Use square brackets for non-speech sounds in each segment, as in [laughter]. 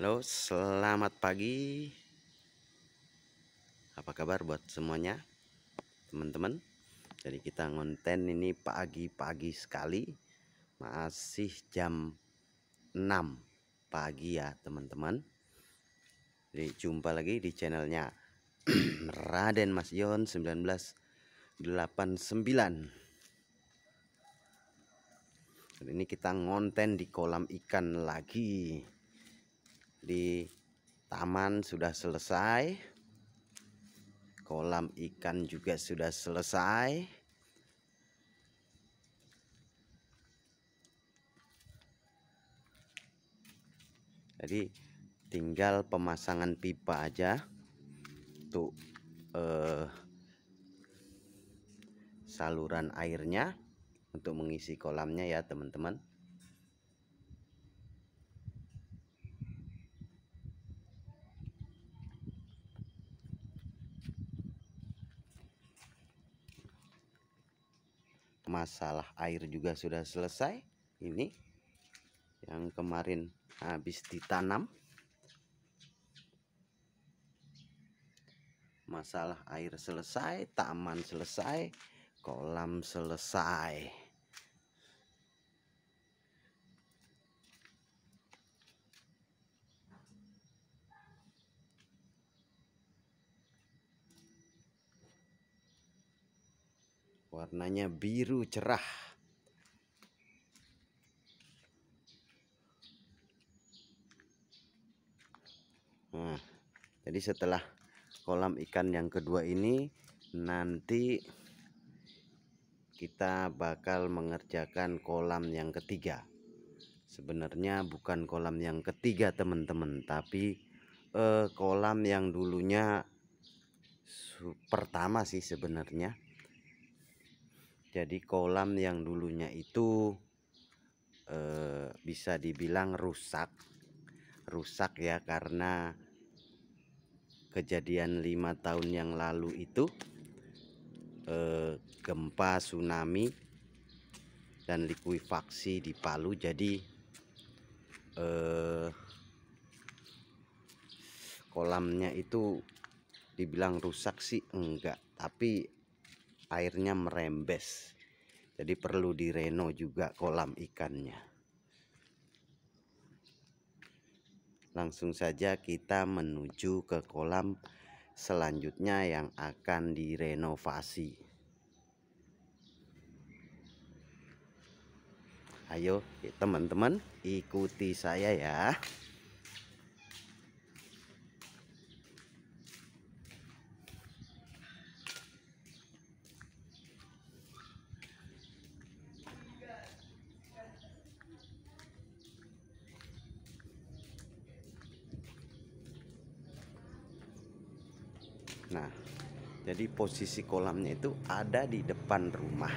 Halo, selamat pagi. Apa kabar buat semuanya, teman-teman? Jadi kita ngonten ini pagi-pagi sekali, masih jam 6 pagi ya, teman-teman. Jadi jumpa lagi di channelnya [clears throat] Raden Mas Yon 1989. Dan ini kita ngonten di kolam ikan lagi di taman sudah selesai kolam ikan juga sudah selesai jadi tinggal pemasangan pipa aja untuk eh, saluran airnya untuk mengisi kolamnya ya teman-teman masalah air juga sudah selesai ini yang kemarin habis ditanam masalah air selesai taman selesai kolam selesai warnanya biru cerah nah jadi setelah kolam ikan yang kedua ini nanti kita bakal mengerjakan kolam yang ketiga sebenarnya bukan kolam yang ketiga teman-teman tapi eh, kolam yang dulunya pertama sih sebenarnya jadi kolam yang dulunya itu eh, bisa dibilang rusak rusak ya karena kejadian lima tahun yang lalu itu eh, gempa tsunami dan likuifaksi di Palu jadi eh, kolamnya itu dibilang rusak sih enggak tapi airnya merembes jadi perlu direno juga kolam ikannya langsung saja kita menuju ke kolam selanjutnya yang akan direnovasi ayo teman-teman ikuti saya ya Nah, jadi posisi kolamnya itu ada di depan rumah.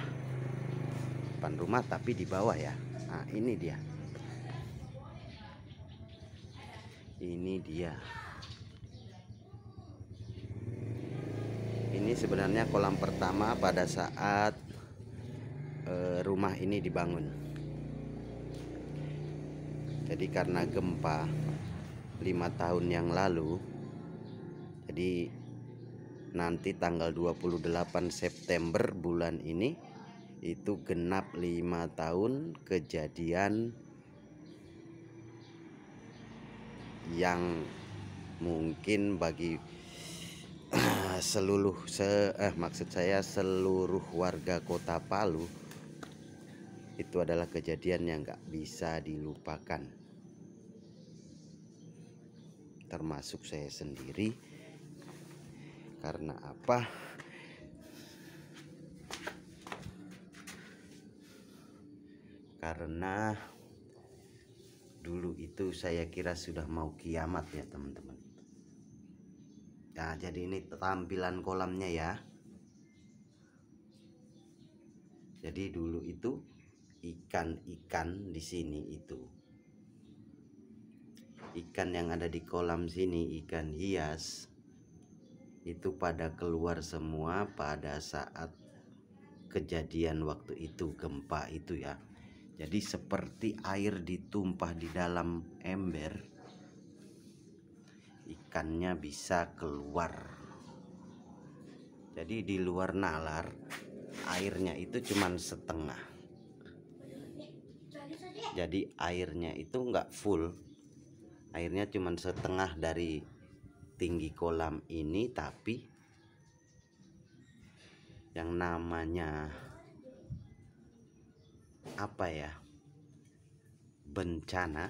Depan rumah tapi di bawah ya. Nah, ini dia. Ini dia. Ini sebenarnya kolam pertama pada saat eh, rumah ini dibangun. Jadi karena gempa lima tahun yang lalu, jadi nanti tanggal 28 September bulan ini itu genap 5 tahun kejadian yang mungkin bagi [clears throat] seluruh se eh, maksud saya seluruh warga kota Palu itu adalah kejadian yang nggak bisa dilupakan termasuk saya sendiri karena apa karena dulu itu saya kira sudah mau kiamat ya teman-teman nah jadi ini tampilan kolamnya ya jadi dulu itu ikan-ikan di sini itu ikan yang ada di kolam sini ikan hias itu pada keluar semua pada saat kejadian waktu itu gempa itu ya jadi seperti air ditumpah di dalam ember ikannya bisa keluar jadi di luar nalar airnya itu cuman setengah jadi airnya itu enggak full airnya cuman setengah dari tinggi kolam ini tapi yang namanya apa ya bencana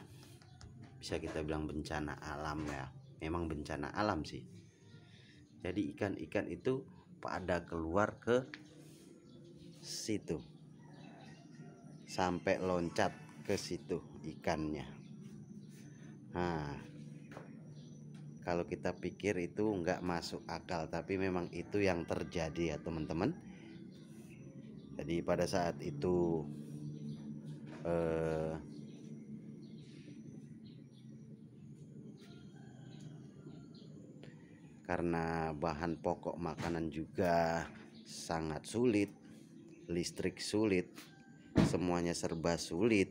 bisa kita bilang bencana alam ya memang bencana alam sih jadi ikan-ikan itu pada keluar ke situ sampai loncat ke situ ikannya nah kalau kita pikir itu nggak masuk akal tapi memang itu yang terjadi ya teman-teman jadi pada saat itu eh, karena bahan pokok makanan juga sangat sulit, listrik sulit, semuanya serba sulit.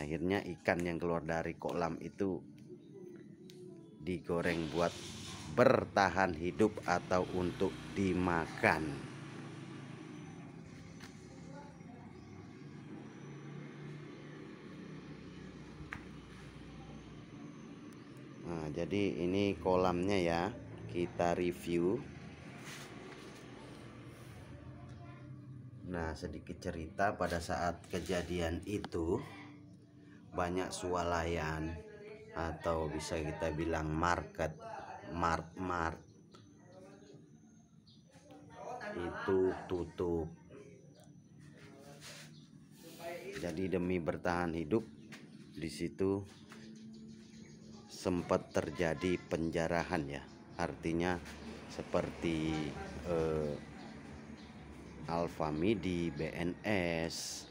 Akhirnya ikan yang keluar dari kolam itu digoreng buat bertahan hidup atau untuk dimakan nah jadi ini kolamnya ya kita review Nah sedikit cerita pada saat kejadian itu banyak sualayan atau bisa kita bilang market mart mart itu tutup jadi demi bertahan hidup di situ sempat terjadi penjarahan ya artinya seperti eh, Alfamidi BNS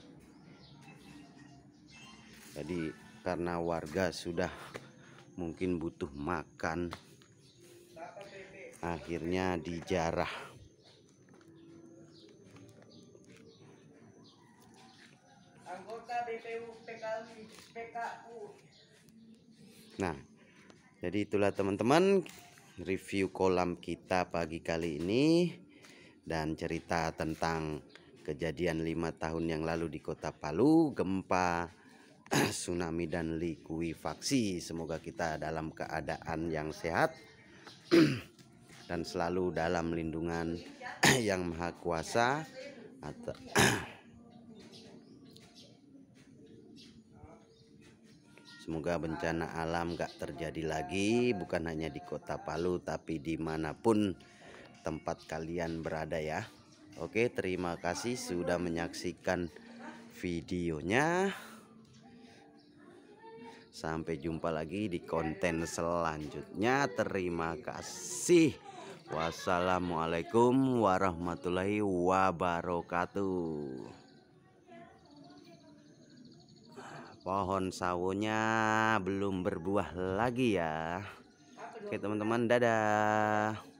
jadi karena warga sudah mungkin butuh makan akhirnya dijarah nah jadi itulah teman-teman review kolam kita pagi kali ini dan cerita tentang kejadian lima tahun yang lalu di kota Palu gempa [clears throat] tsunami dan likuifaksi. Semoga kita dalam keadaan yang sehat [clears throat] dan selalu dalam lindungan [clears throat] yang maha kuasa atau Semoga bencana alam gak terjadi lagi bukan hanya di kota Palu tapi dimanapun tempat kalian berada ya Oke terima kasih sudah menyaksikan videonya Sampai jumpa lagi di konten selanjutnya. Terima kasih. Wassalamualaikum warahmatullahi wabarakatuh. Pohon sawonya belum berbuah lagi ya. Oke teman-teman, dadah.